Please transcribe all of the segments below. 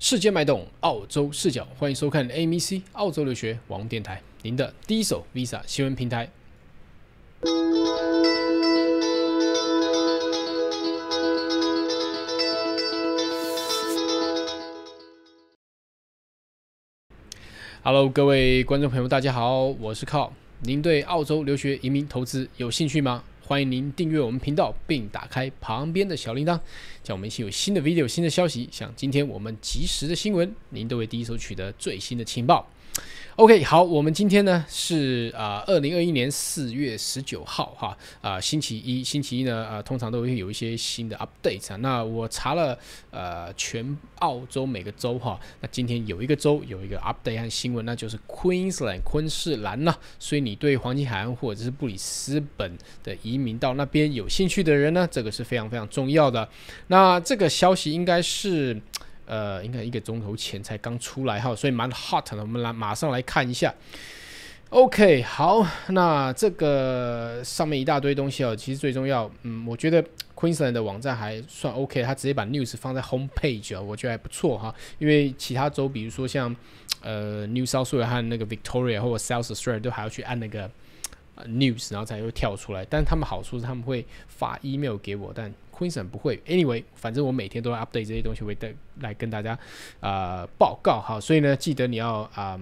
世界脉动，澳洲视角，欢迎收看 AMC 澳洲留学网电台，您的第一手 Visa 新闻平台。Hello，各位观众朋友，大家好，我是 Carl。您对澳洲留学、移民、投资有兴趣吗？欢迎您订阅我们频道，并打开旁边的小铃铛，让我们一起有新的 video、新的消息。像今天我们及时的新闻，您都会第一手取得最新的情报。OK，好，我们今天呢是啊，二零二一年四月十九号，哈，啊，星期一，星期一呢，呃，通常都会有一些新的 update 啊。那我查了，呃，全澳洲每个州哈，那今天有一个州有一个 update 和新闻，那就是 Queensland 昆士兰呢。所以你对黄金海岸或者是布里斯本的移民到那边有兴趣的人呢，这个是非常非常重要的。那这个消息应该是。呃，应该一个钟头前才刚出来哈，所以蛮 hot 的。我们来马上来看一下。OK，好，那这个上面一大堆东西哦，其实最重要，嗯，我觉得 Queensland 的网站还算 OK，他直接把 news 放在 homepage 啊，我觉得还不错哈。因为其他州，比如说像呃 New South Wales 和那个 Victoria 或者 South Australia 都还要去按那个 news，然后才会跳出来。但是他们好处是他们会发 email 给我，但亏损不会，anyway，反正我每天都会 update 这些东西，会带来跟大家，呃，报告哈。所以呢，记得你要啊，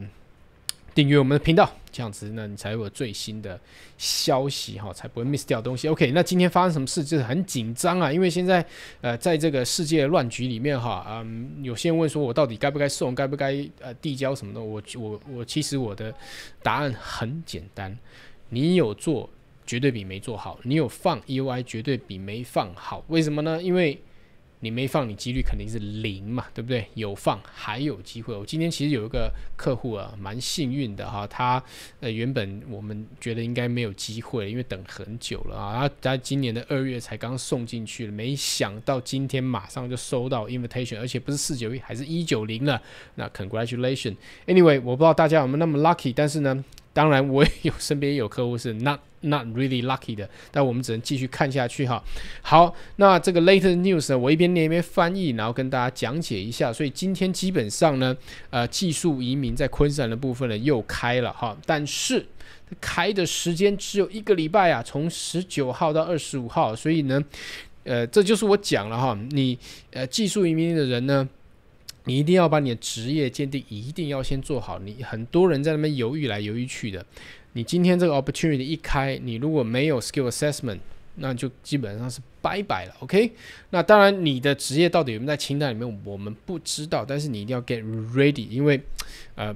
订阅我们的频道，这样子呢，你才有最新的消息哈，才不会 miss 掉东西。OK，那今天发生什么事就是很紧张啊，因为现在呃，在这个世界乱局里面哈，嗯，有些人问说，我到底该不该送，该不该呃递交什么的，我我我其实我的答案很简单，你有做。绝对比没做好，你有放 EUI 绝对比没放好，为什么呢？因为你没放，你几率肯定是零嘛，对不对？有放还有机会。我今天其实有一个客户啊，蛮幸运的哈，他呃原本我们觉得应该没有机会，因为等很久了啊，他他今年的二月才刚送进去没想到今天马上就收到 invitation，而且不是四九一，还是一九零了，那 congratulation。Anyway，我不知道大家有没有那么 lucky，但是呢。当然，我也有身边有客户是 not not really lucky 的，但我们只能继续看下去哈。好，那这个 later news 呢，我一边念一边翻译，然后跟大家讲解一下。所以今天基本上呢，呃，技术移民在昆山的部分呢又开了哈，但是开的时间只有一个礼拜啊，从十九号到二十五号。所以呢，呃，这就是我讲了哈，你呃技术移民的人呢。你一定要把你的职业鉴定一定要先做好。你很多人在那边犹豫来犹豫去的，你今天这个 opportunity 一开，你如果没有 skill assessment，那就基本上是拜拜了。OK？那当然，你的职业到底有没有在清单里面，我们不知道。但是你一定要 get ready，因为，呃。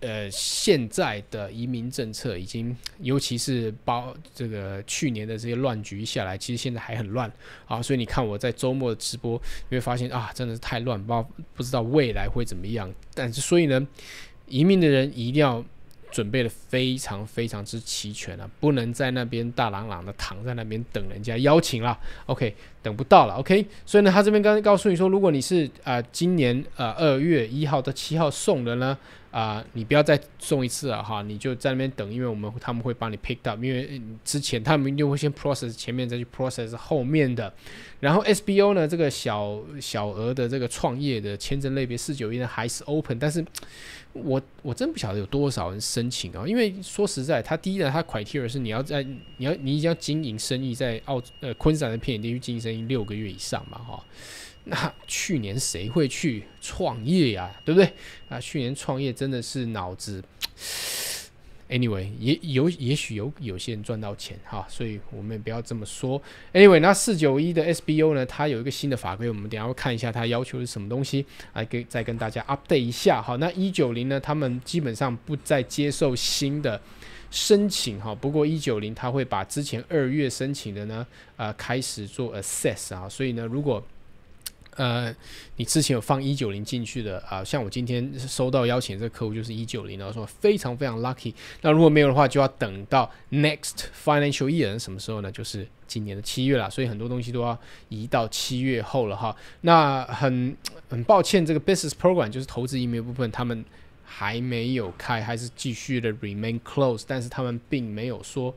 呃，现在的移民政策已经，尤其是包这个去年的这些乱局下来，其实现在还很乱啊。所以你看我在周末的直播，你会发现啊，真的是太乱，包不知道未来会怎么样。但是所以呢，移民的人一定要准备的非常非常之齐全啊，不能在那边大朗朗的躺在那边等人家邀请了。OK，等不到了。OK，所以呢，他这边刚才告诉你说，如果你是啊今年啊二月一号到七号送的呢。啊，你不要再送一次了哈，你就在那边等，因为我们他们会帮你 p i c k up，因为之前他们一定会先 process 前面再去 process 后面的。然后 SBO 呢，这个小小额的这个创业的签证类别四九一呢还是 open，但是我我真不晓得有多少人申请啊，因为说实在，他第一呢，他 criteria 是你要在你要你一家经营生意在澳呃昆士兰的偏远地区经营生意六个月以上嘛哈。那去年谁会去创业呀？对不对？啊，去年创业真的是脑子…… anyway，也有也许有有些人赚到钱哈，所以我们也不要这么说。Anyway，那四九一的 SBU 呢，它有一个新的法规，我们等下会看一下它要求是什么东西，来给再跟大家 update 一下哈。那一九零呢，他们基本上不再接受新的申请哈，不过一九零他会把之前二月申请的呢呃，开始做 assess 啊，所以呢，如果呃，你之前有放一九零进去的啊？像我今天收到邀请这个客户就是一九零，然后说非常非常 lucky。那如果没有的话，就要等到 next financial year 什么时候呢？就是今年的七月啦。所以很多东西都要移到七月后了哈。那很很抱歉，这个 business program 就是投资移民部分，他们还没有开，还是继续的 remain close。但是他们并没有说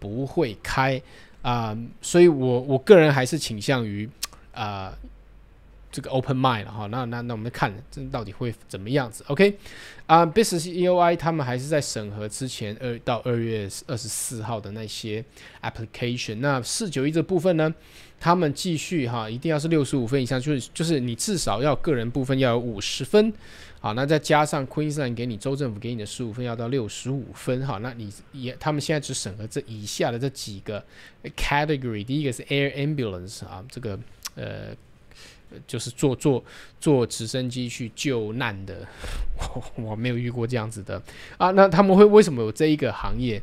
不会开啊，所以我我个人还是倾向于啊。这个 open mind 哈，那那那我们看这到底会怎么样子？OK，啊，Business EOI 他们还是在审核之前二到二月二十四号的那些 application。那四九一这部分呢，他们继续哈，一定要是六十五分以上，就是就是你至少要个人部分要有五十分，好，那再加上 Queensland 给你州政府给你的十五分，要到六十五分哈，那你也他们现在只审核这以下的这几个 category，第一个是 air ambulance 啊，这个呃。就是坐坐坐直升机去救难的，我 我没有遇过这样子的啊。那他们会为什么有这一个行业，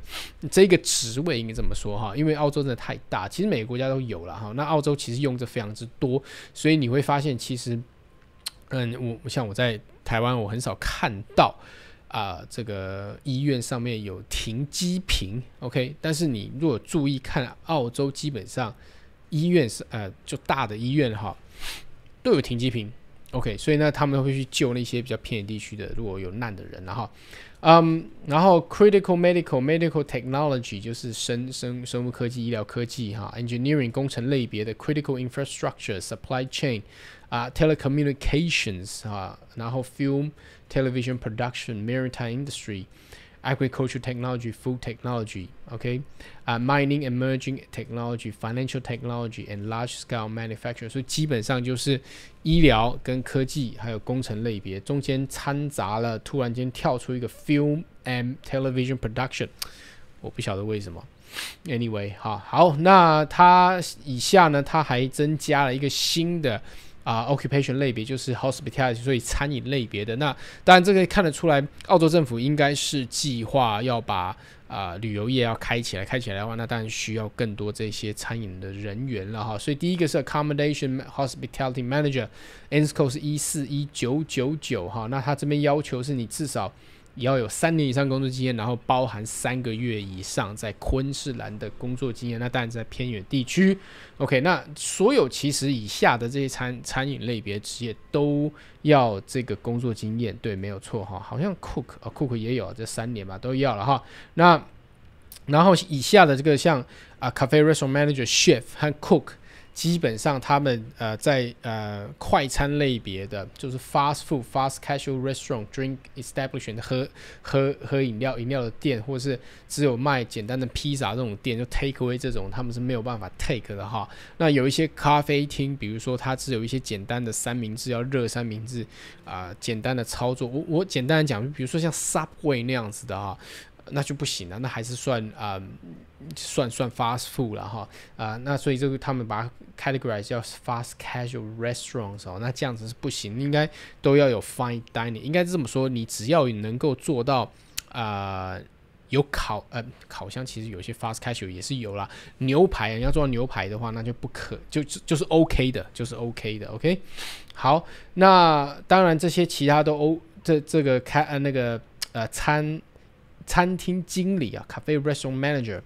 这个职位应该这么说哈？因为澳洲真的太大，其实每个国家都有了哈。那澳洲其实用着非常之多，所以你会发现其实，嗯，我像我在台湾，我很少看到啊，这个医院上面有停机坪。OK，但是你如果注意看澳洲，基本上医院是呃，就大的医院哈。都有停机坪，OK，所以呢，他们会去救那些比较偏远地区的如果有难的人，然后，嗯，然后 critical medical medical technology 就是生生生物科技、医疗科技，哈，engineering 工程类别的 critical infrastructure supply chain 啊，telecommunications 啊，然后 film television production maritime industry。a g r i c u l t u r e technology, food technology, okay, mining, emerging technology, financial technology, and large-scale manufacturing, 所以基本上就是医疗跟科技还有工程类别中间掺杂了，突然间跳出一个 film and television production，我不晓得为什么。Anyway，哈，好，那它以下呢，它还增加了一个新的。啊，occupation 类别就是 hospitality，所以餐饮类别的那当然这个看得出来，澳洲政府应该是计划要把啊旅游业要开起来，开起来的话，那当然需要更多这些餐饮的人员了哈。所以第一个是 accommodation hospitality manager，ensco 是一四一九九九哈，那他这边要求是你至少。也要有三年以上工作经验，然后包含三个月以上在昆士兰的工作经验。那当然在偏远地区。OK，那所有其实以下的这些餐餐饮类别职业都要这个工作经验。对，没有错哈。好像 cook 啊，cook 也有这三年吧，都要了哈。那然后以下的这个像啊，cafe restaurant manager，chef 和 cook。基本上他们呃在呃快餐类别的就是 fast food、fast casual restaurant、drink establishment 喝喝喝饮料饮料的店或者是只有卖简单的披萨这种店就 take away 这种他们是没有办法 take 的哈。那有一些咖啡厅，比如说它只有一些简单的三明治要热三明治啊简单的操作，我我简单的讲，比如说像 Subway 那样子的哈。那就不行了，那还是算啊算算 fast food 了哈啊，那所以这个他们把它 categorize 叫 fast casual restaurants 哦，那这样子是不行，应该都要有 fine dining，应该这么说，你只要你能够做到啊有烤呃烤箱，其实有些 fast casual 也是有啦。牛排，你要做牛排的话，那就不可就就就是 OK 的，就是 OK 的 OK 好，那当然这些其他都 O 这这个开呃那个呃餐。餐厅经理啊，cafe restaurant manager，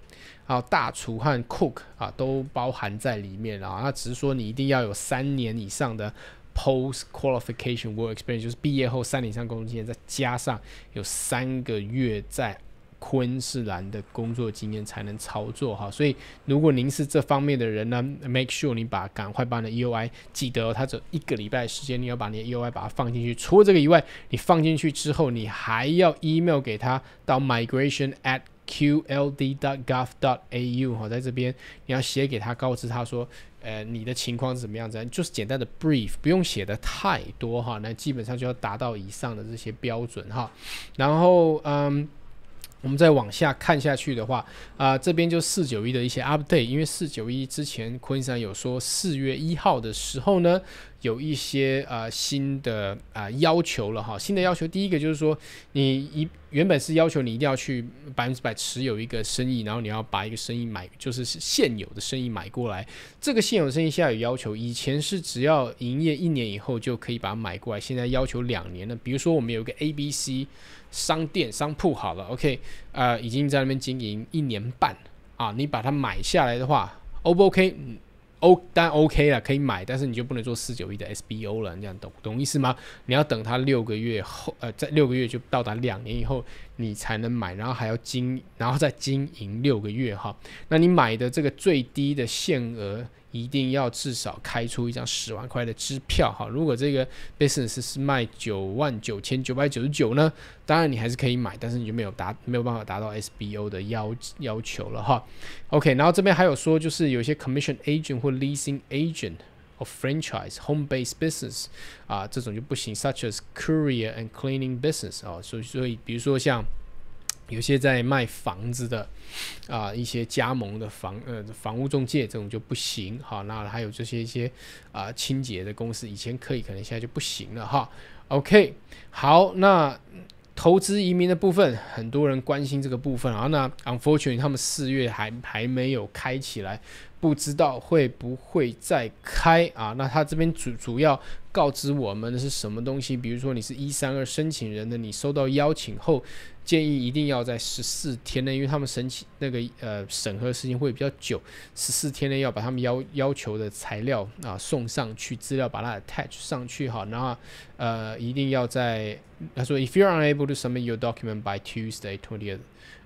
还有大厨和 cook 啊，都包含在里面啊。那只是说你一定要有三年以上的 post qualification work experience，就是毕业后三年以上工作经验，再加上有三个月在。昆士兰的工作经验才能操作哈，所以如果您是这方面的人呢，make sure 你把赶快把你的 UI 记得，它走一个礼拜时间你要把你的 UI 把它放进去。除了这个以外，你放进去之后，你还要 email 给他到 migration at qld.gov.au 哈，在这边你要写给他告知他说，呃，你的情况是怎么样子，就是简单的 brief，不用写的太多哈，那基本上就要达到以上的这些标准哈，然后嗯。我们再往下看下去的话，啊，这边就四九一的一些 update，因为四九一之前，昆山有说四月一号的时候呢，有一些呃新的啊要求了哈。新的要求，第一个就是说，你一原本是要求你一定要去百分之百持有一个生意，然后你要把一个生意买，就是现有的生意买过来。这个现有生意现在有要求，以前是只要营业一年以后就可以把它买过来，现在要求两年了。比如说，我们有一个 A、B、C。商店商铺好了，OK，呃，已经在那边经营一年半啊，你把它买下来的话，O 不 OK？O 但 OK 了，可以买，但是你就不能做四九一的 SBO 了，这样懂懂意思吗？你要等它六个月后，呃，在六个月就到达两年以后。你才能买，然后还要经，然后再经营六个月哈。那你买的这个最低的限额一定要至少开出一张十万块的支票哈。如果这个 business 是卖九万九千九百九十九呢，当然你还是可以买，但是你就没有达没有办法达到 SBO 的要要求了哈。OK，然后这边还有说就是有一些 commission agent 或 leasing agent。of franchise home based business 啊，这种就不行，such as courier and cleaning business 啊，所以所以比如说像有些在卖房子的啊，一些加盟的房呃房屋中介这种就不行哈，那还有这些一些啊清洁的公司以前可以，可能现在就不行了哈。OK，好，那投资移民的部分，很多人关心这个部分啊，那 unfortunately 他们四月还还没有开起来。不知道会不会再开啊？那他这边主主要告知我们的是什么东西？比如说你是一三二申请人的，你收到邀请后，建议一定要在十四天内，因为他们申请那个呃审核时间会比较久。十四天内要把他们要要求的材料啊送上去，资料把它 attach 上去哈。然后呃一定要在他说，if you're unable to submit your document by Tuesday twentieth。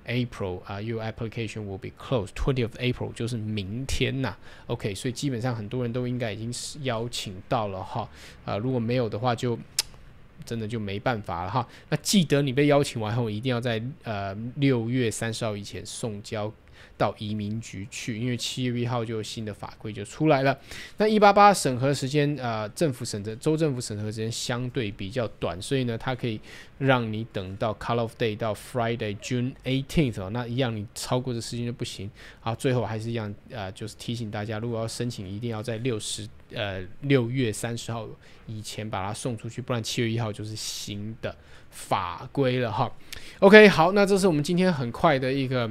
April 啊，Your application will be closed twenty of April，就是明天呐。OK，所以基本上很多人都应该已经是邀请到了哈。呃，如果没有的话，就 真的就没办法了哈。那记得你被邀请完后，一定要在呃六月三十号以前送交。到移民局去，因为七月一号就新的法规就出来了。那一八八审核时间，呃，政府审的州政府审核时间相对比较短，所以呢，它可以让你等到 c o l r of Day 到 Friday June Eighteenth 哦，那一样你超过这时间就不行啊。最后还是一样，呃，就是提醒大家，如果要申请，一定要在六十呃六月三十号以前把它送出去，不然七月一号就是新的法规了哈。OK，好，那这是我们今天很快的一个。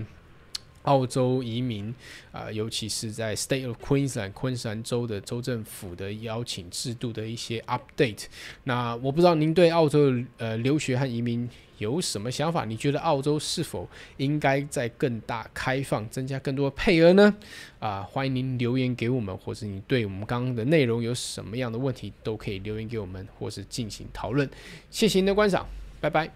澳洲移民啊，尤其是在 State of Queensland 昆山州的州政府的邀请制度的一些 update，那我不知道您对澳洲呃留学和移民有什么想法？你觉得澳洲是否应该在更大开放，增加更多的配额呢？啊，欢迎您留言给我们，或是你对我们刚刚的内容有什么样的问题，都可以留言给我们，或是进行讨论。谢谢您的观赏，拜拜。